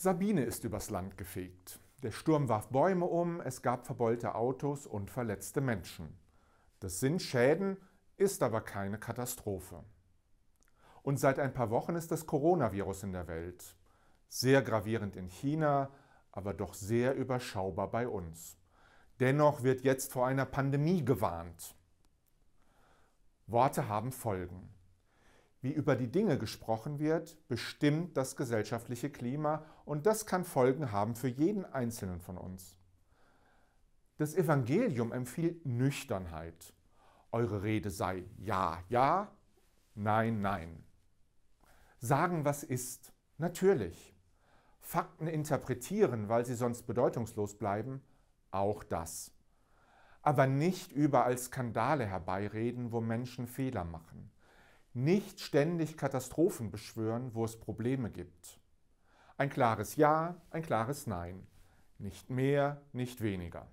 Sabine ist übers Land gefegt. Der Sturm warf Bäume um, es gab verbeulte Autos und verletzte Menschen. Das sind Schäden, ist aber keine Katastrophe. Und seit ein paar Wochen ist das Coronavirus in der Welt. Sehr gravierend in China, aber doch sehr überschaubar bei uns. Dennoch wird jetzt vor einer Pandemie gewarnt. Worte haben Folgen wie über die Dinge gesprochen wird, bestimmt das gesellschaftliche Klima und das kann Folgen haben für jeden Einzelnen von uns. Das Evangelium empfiehlt Nüchternheit. Eure Rede sei ja, ja, nein, nein. Sagen, was ist, natürlich. Fakten interpretieren, weil sie sonst bedeutungslos bleiben, auch das. Aber nicht überall Skandale herbeireden, wo Menschen Fehler machen nicht ständig Katastrophen beschwören, wo es Probleme gibt. Ein klares Ja, ein klares Nein. Nicht mehr, nicht weniger.